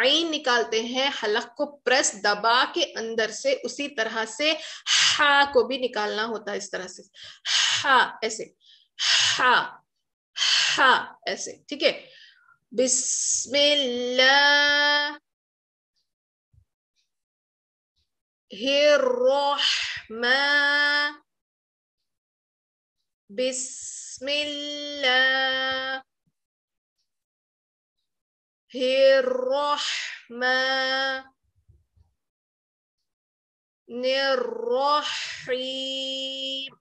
आइन निकालते हैं हलक को प्रेस दबा के अंदर से उसी तरह से हा को भी निकालना होता है इस तरह से हा ऐसे हा हा ऐसे ठीक है बिस्मिल्लाह बिस्मिल्लाह الرحمن الرحيم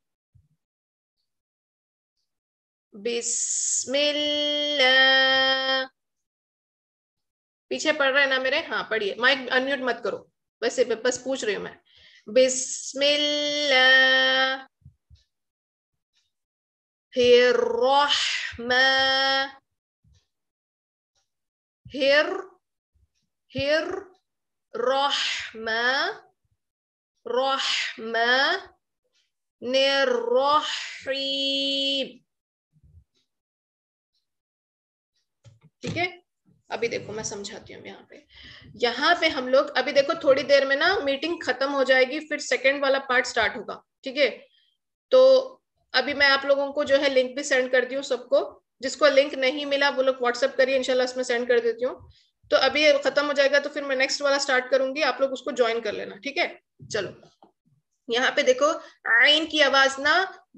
बिस्मिल्लाह पीछे पढ़ रहे हैं ना मेरे हाँ पढ़िए माइक अनम्यूट मत करो बस बस पूछ रही हूँ मैं बिस्मिल्लाह फिर रहमा Hir, hir, rahma, rahma, nirrahim. ठीक है अभी देखो मैं समझाती हूँ यहाँ पे यहाँ पे हम लोग अभी देखो थोड़ी देर में ना मीटिंग खत्म हो जाएगी फिर सेकंड वाला पार्ट स्टार्ट होगा ठीक है तो अभी मैं आप लोगों को जो है लिंक भी सेंड कर दी हूँ सबको जिसको लिंक नहीं मिला वो लोग व्हाट्सअप करिए इनशाला इसमें सेंड कर देती हूँ तो अभी खत्म हो जाएगा तो फिर मैं नेक्स्ट वाला स्टार्ट करूंगी आप लोग उसको ज्वाइन कर लेना ठीक है चलो यहाँ पे देखो आइन की आवाज ना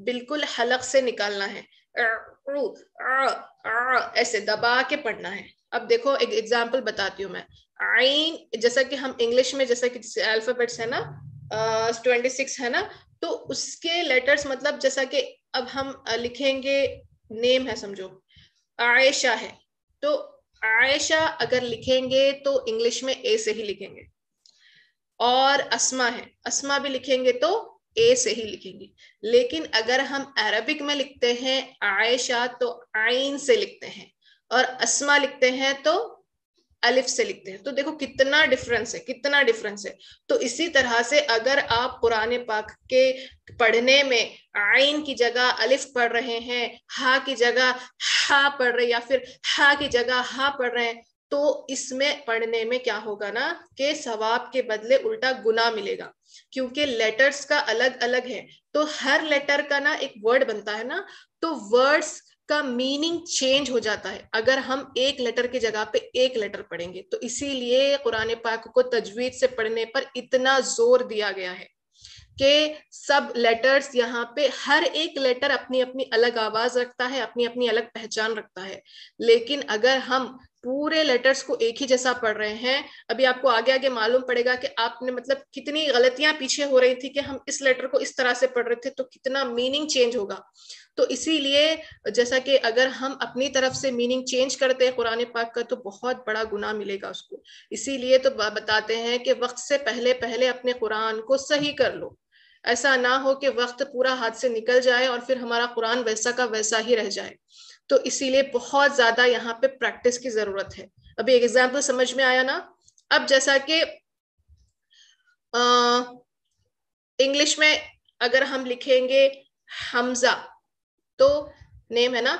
बिल्कुल हलक से निकालना है ऐसे दबा के पढ़ना है अब देखो एक एग्जाम्पल बताती हूँ मैं आइन जैसा कि हम इंग्लिश में जैसा कि अल्फाबेट्स है ना ट्वेंटी सिक्स है ना तो उसके लेटर्स मतलब जैसा कि अब हम लिखेंगे नेम है समझो आयशा है तो आयशा अगर लिखेंगे तो इंग्लिश में ए से ही लिखेंगे और असमा है असमा भी लिखेंगे तो ए से ही लिखेंगे लेकिन अगर हम अरबिक में लिखते हैं आयशा तो आइन से लिखते हैं और असमा लिखते हैं तो अलिफ से लिखते हैं तो देखो कितना डिफरेंस है कितना डिफरेंस है तो इसी तरह से अगर आप पुराने पाक के पढ़ने में आइन की जगह अलिफ पढ़ रहे हैं हा की जगह हा पढ़ रहे या फिर हा की जगह हा पढ़ रहे हैं तो इसमें पढ़ने में क्या होगा ना कि सवाब के बदले उल्टा गुना मिलेगा क्योंकि लेटर्स का अलग अलग है तो हर लेटर का ना एक वर्ड बनता है ना तो वर्ड्स का मीनिंग चेंज हो जाता है अगर हम एक लेटर की जगह पे एक लेटर पढ़ेंगे तो इसीलिए कुरान पाक को तजवीज से पढ़ने पर इतना जोर दिया गया है कि सब लेटर्स यहाँ पे हर एक लेटर अपनी अपनी अलग आवाज रखता है अपनी अपनी अलग पहचान रखता है लेकिन अगर हम पूरे लेटर्स को एक ही जैसा पढ़ रहे हैं अभी आपको आगे आगे मालूम पड़ेगा कि आपने मतलब कितनी गलतियां पीछे हो रही थी कि हम इस लेटर को इस तरह से पढ़ रहे थे तो कितना मीनिंग चेंज होगा तो इसीलिए जैसा कि अगर हम अपनी तरफ से मीनिंग चेंज करते हैं कुरान पाक का तो बहुत बड़ा गुना मिलेगा उसको इसीलिए तो बताते हैं कि वक्त से पहले पहले अपने कुरान को सही कर लो ऐसा ना हो कि वक्त पूरा हाथ से निकल जाए और फिर हमारा कुरान वैसा का वैसा ही रह जाए तो इसीलिए बहुत ज्यादा यहाँ पे प्रैक्टिस की जरूरत है अभी एक एग्जाम्पल समझ में आया ना अब जैसा कि इंग्लिश में अगर हम लिखेंगे हमजा तो नेम है ना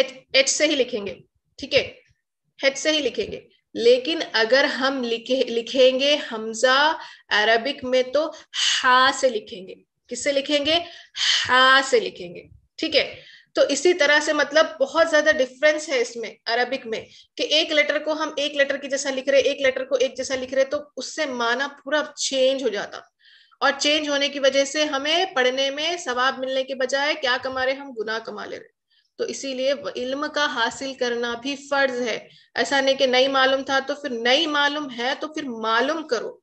एच से ही लिखेंगे ठीक है हेच से ही लिखेंगे लेकिन अगर हम लिखे लिखेंगे हमजा अरबिक में तो हा से लिखेंगे किससे लिखेंगे हा से लिखेंगे ठीक है तो इसी तरह से मतलब बहुत ज्यादा डिफरेंस है इसमें अरबिक में कि एक लेटर को हम एक लेटर की जैसा लिख रहे एक लेटर को एक जैसा लिख रहे तो उससे माना पूरा चेंज हो जाता और चेंज होने की वजह से हमें पढ़ने में सवाब मिलने के बजाय क्या कमा रहे हम गुना कमा ले रहे तो इसीलिए इल्म का हासिल करना भी फर्ज है ऐसा नहीं कि नहीं मालूम था तो फिर नहीं मालूम है तो फिर मालूम करो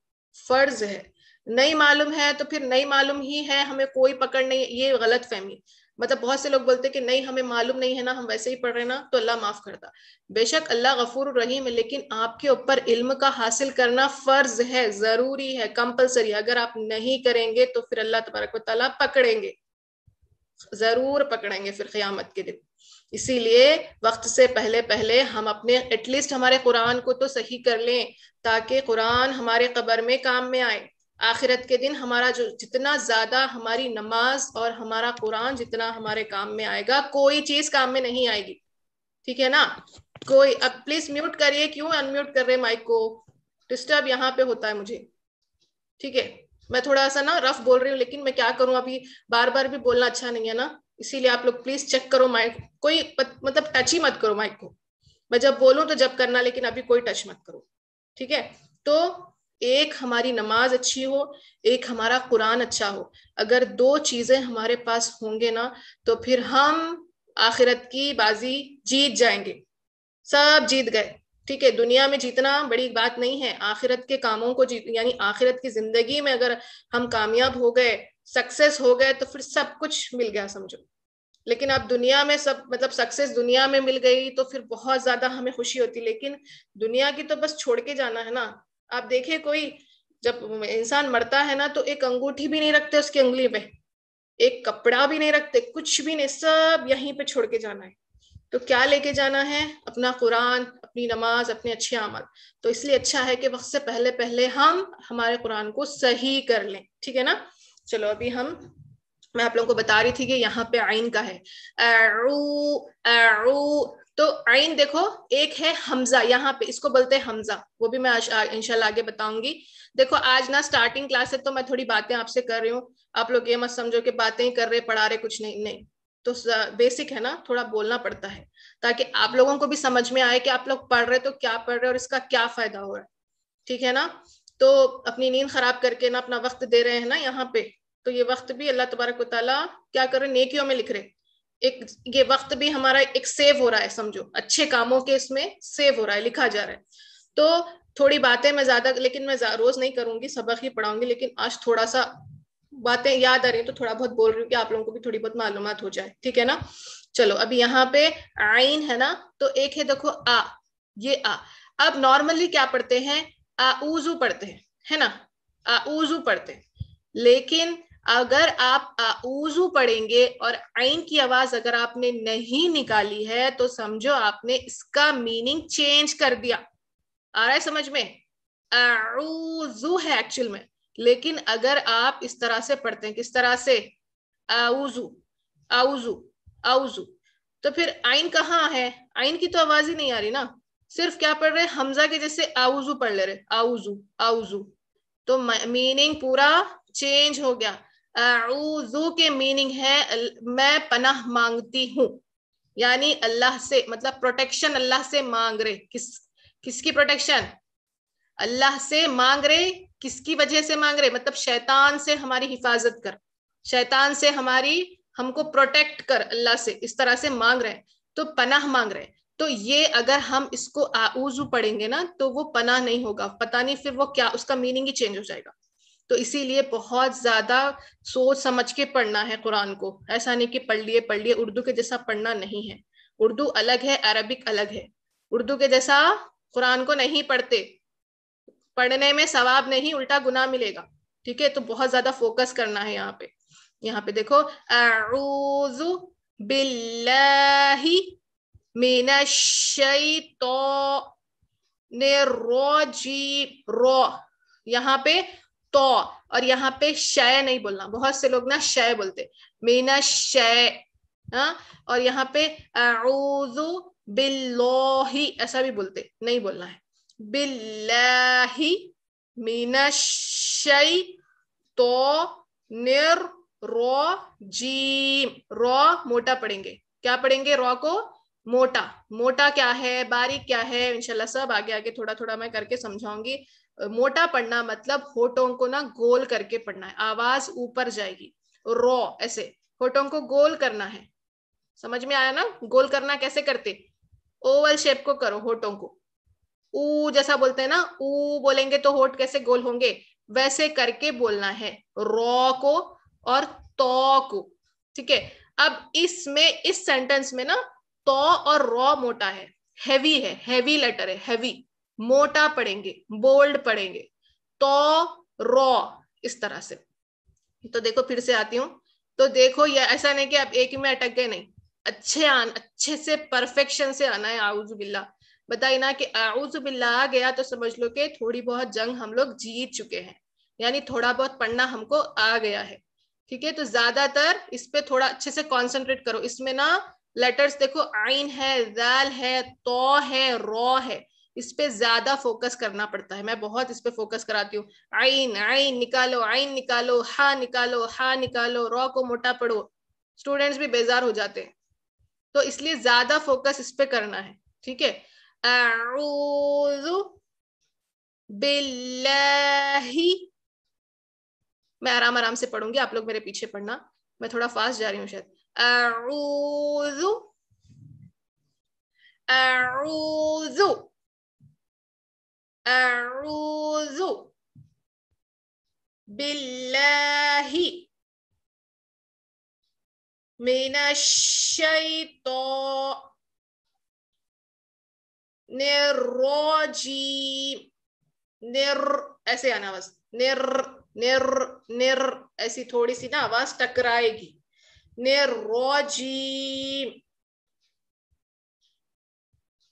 फर्ज है नहीं मालूम है तो फिर नहीं मालूम ही है हमें कोई पकड़ नहीं ये गलत फहमी मतलब बहुत से लोग बोलते कि नहीं हमें मालूम नहीं है ना हम वैसे ही पढ़ रहे ना तो अल्लाह माफ करता बेशक अल्लाह गफूर रहीम है लेकिन आपके ऊपर इल्म का हासिल करना फर्ज है जरूरी है कंपल्सरी अगर आप नहीं करेंगे तो फिर अल्लाह तबारक वाली पकड़ेंगे जरूर पकड़ेंगे फिर क्यामत के दिन इसीलिए वक्त से पहले पहले हम अपने एटलीस्ट हमारे कुरान को तो सही कर लें ताकि कुरान हमारे कबर में काम में आए आखिरत के दिन हमारा जो जितना ज्यादा हमारी नमाज और हमारा कुरान जितना हमारे काम में आएगा कोई चीज काम में नहीं आएगी ठीक है ना कोई अब प्लीज म्यूट करिए क्यों अनम्यूट कर रहे माइक को डिस्टर्ब यहाँ पे होता है मुझे ठीक है मैं थोड़ा सा ना रफ बोल रही हूँ लेकिन मैं क्या करूँ अभी बार बार भी बोलना अच्छा नहीं है ना इसीलिए आप लोग प्लीज चेक करो माइक कोई मतलब टच ही मत करो माइक को मैं जब बोलूँ तो जब करना लेकिन अभी कोई टच मत करो ठीक है तो एक हमारी नमाज अच्छी हो एक हमारा कुरान अच्छा हो अगर दो चीजें हमारे पास होंगे ना तो फिर हम आखिरत की बाजी जीत जाएंगे सब जीत गए ठीक है दुनिया में जीतना बड़ी बात नहीं है आखिरत के कामों को जीत यानी आखिरत की जिंदगी में अगर हम कामयाब हो गए सक्सेस हो गए तो फिर सब कुछ मिल गया समझो लेकिन अब दुनिया में सब मतलब सक्सेस दुनिया में मिल गई तो फिर बहुत ज्यादा हमें खुशी होती लेकिन दुनिया की तो बस छोड़ के जाना है ना आप देखिए कोई जब इंसान मरता है ना तो एक अंगूठी भी नहीं रखते उसकी उंगली पे एक कपड़ा भी नहीं रखते कुछ भी नहीं सब यहीं पे छोड़ के जाना है तो क्या लेके जाना है अपना कुरान अपनी नमाज अपने अच्छे अमल तो इसलिए अच्छा है कि वक्त से पहले पहले हम हमारे कुरान को सही कर लें ठीक है ना चलो अभी हम मैं आप लोगों को बता रही थी कि यहाँ पे आइन का है अरू अरू तो आइन देखो एक है हमजा यहाँ पे इसको बोलते हैं हमजा वो भी मैं इनशाला आगे बताऊंगी देखो आज ना स्टार्टिंग क्लास है तो मैं थोड़ी बातें आपसे कर रही हूँ आप लोग ये मत समझो कि बातें ही कर रहे पढ़ा रहे कुछ नहीं नहीं तो बेसिक है ना थोड़ा बोलना पड़ता है ताकि आप लोगों को भी समझ में आए कि आप लोग पढ़ रहे तो क्या पढ़ रहे और इसका क्या फायदा हो रहा है ठीक है ना तो अपनी नींद खराब करके ना अपना वक्त दे रहे हैं ना यहाँ पे तो ये वक्त भी अल्लाह तबारक वाली क्या कर रहे नेकियों में लिख रहे एक ये वक्त भी हमारा एक सेव हो रहा है समझो अच्छे कामों के इसमें सेव हो रहा है लिखा जा रहा है तो थोड़ी बातें मैं ज्यादा लेकिन मैं रोज नहीं करूंगी सबक ही पढ़ाऊंगी लेकिन आज थोड़ा सा बातें याद आ रही तो थोड़ा बहुत बोल रही हूँ कि आप लोगों को भी थोड़ी बहुत मालूम हो जाए ठीक है ना चलो अभी यहाँ पे आइन है ना तो एक है देखो आ ये आ अब नॉर्मली क्या पढ़ते हैं आऊजू पढ़ते हैं है ना आऊजू पढ़ते हैं लेकिन अगर आप आऊजू पढ़ेंगे और आइन की आवाज अगर आपने नहीं निकाली है तो समझो आपने इसका मीनिंग चेंज कर दिया आ रहा है समझ में आऊजू है एक्चुअल में लेकिन अगर आप इस तरह से पढ़ते हैं किस तरह से आऊजू आऊजू आऊजू तो फिर आइन कहाँ है आइन की तो आवाज ही नहीं आ रही ना सिर्फ क्या पढ़ रहे हमजा के जैसे आउजू पढ़ ले रहे आउजू आउजू तो मीनिंग पूरा चेंज हो गया के मीनिंग है मैं पनाह मांगती हूँ यानी अल्लाह से मतलब प्रोटेक्शन अल्लाह से मांग रहे किस किसकी प्रोटेक्शन अल्लाह से मांग रहे किसकी वजह से मांग रहे मतलब शैतान से हमारी हिफाजत कर शैतान से हमारी हमको प्रोटेक्ट कर अल्लाह से इस तरह से मांग रहे तो पनाह मांग रहे तो ये अगर हम इसको आऊजू पढ़ेंगे ना तो वो पनाह नहीं होगा पता नहीं फिर वो क्या उसका मीनिंग ही चेंज हो जाएगा तो इसीलिए बहुत ज्यादा सोच समझ के पढ़ना है कुरान को ऐसा नहीं कि पढ़ लिए पढ़ लिए उर्दू के जैसा पढ़ना नहीं है उर्दू अलग है अरबिक अलग है उर्दू के जैसा कुरान को नहीं पढ़ते पढ़ने में सवाब नहीं उल्टा गुना मिलेगा ठीक है तो बहुत ज्यादा फोकस करना है यहाँ पे यहाँ पे देखो अरुजु बिल्लाही मीना ने रो जी रो यहाँ पे तो और यहाँ पे शय नहीं बोलना बहुत से लोग ना शय बोलते मीना शय हाँ? और यहाँ पे अउजु बिल्लोही ऐसा भी बोलते नहीं बोलना है बिल्लाही मीना शय तो निर रो जीम रो मोटा पढ़ेंगे क्या पढ़ेंगे रॉ को मोटा मोटा क्या है बारीक क्या है इनशाला सब आगे आगे थोड़ा थोड़ा मैं करके समझाऊंगी मोटा पढ़ना मतलब होठों को ना गोल करके पढ़ना है आवाज ऊपर जाएगी रॉ ऐसे होठों को गोल करना है समझ में आया ना गोल करना कैसे करते ओवल शेप को करो होठों को ऊ जैसा बोलते हैं ना ऊ बोलेंगे तो होठ कैसे गोल होंगे वैसे करके बोलना है रॉ को और तो को ठीक है अब इसमें इस सेंटेंस में ना तो और रॉ मोटा है हैवी है हैवी लेटर है हैवी मोटा पढ़ेंगे बोल्ड पढ़ेंगे तो रॉ इस तरह से तो देखो फिर से आती हूँ तो देखो ये ऐसा नहीं कि आप एक ही में अटक गए नहीं अच्छे आन अच्छे से परफेक्शन से आना है आउज बिल्ला बताइए ना कि आउज बिल्ला आ गया तो समझ लो कि थोड़ी बहुत जंग हम लोग जीत चुके हैं यानी थोड़ा बहुत पढ़ना हमको आ गया है ठीक है तो ज्यादातर इस पे थोड़ा अच्छे से कॉन्सेंट्रेट करो इसमें ना लेटर्स देखो आइन है जैल है तो है रॉ है इस पे ज्यादा फोकस करना पड़ता है मैं बहुत इस पे फोकस कराती हूँ आइन आइन निकालो आइन निकालो हा निकालो हा निकालो रॉ को मोटा पढ़ो स्टूडेंट्स भी बेजार हो जाते हैं तो इसलिए ज्यादा फोकस इस पे करना है ठीक है मैं आराम आराम से पढ़ूंगी आप लोग मेरे पीछे पढ़ना मैं थोड़ा फास्ट जा रही हूँ शायद अऊजु अऊजु أعوذ بالله من الشيطان الرجيم निर ऐसे आना बस निर निर निर ऐसी थोड़ी सी ना आवाज टकराएगी निरोजीम